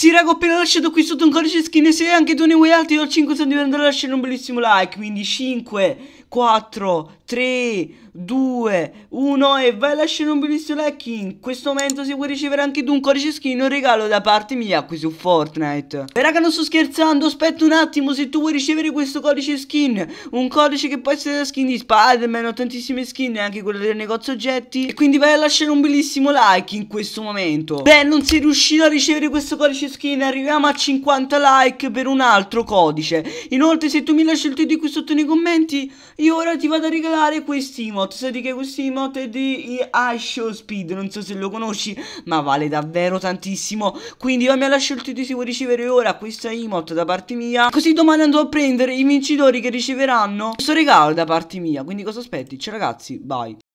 Sì raga ho appena lasciato qui sotto un codice skin e se anche tu ne vuoi altri ho 5 secondi per andare a lasciare un bellissimo like Quindi 5, 4, 3, 2, 1 e vai a lasciare un bellissimo like In questo momento se vuoi ricevere anche tu un codice skin un regalo da parte mia qui su Fortnite E eh, raga non sto scherzando aspetta un attimo se tu vuoi ricevere questo codice skin Un codice che può essere da skin di Spider-Man o tantissime skin anche quello del negozio oggetti E quindi vai a lasciare un bellissimo like in questo momento Beh non sei riuscito a ricevere questo codice skin skin arriviamo a 50 like per un altro codice Inoltre se tu mi lasci il tuo ID qui sotto nei commenti Io ora ti vado a regalare questi emote Sapete che questi emote è di Asho Speed Non so se lo conosci ma vale davvero tantissimo Quindi io mi lascio il tuo ID se vuoi ricevere ora questa emote da parte mia Così domani andrò a prendere i vincitori che riceveranno questo regalo da parte mia Quindi cosa aspetti? Ciao ragazzi, bye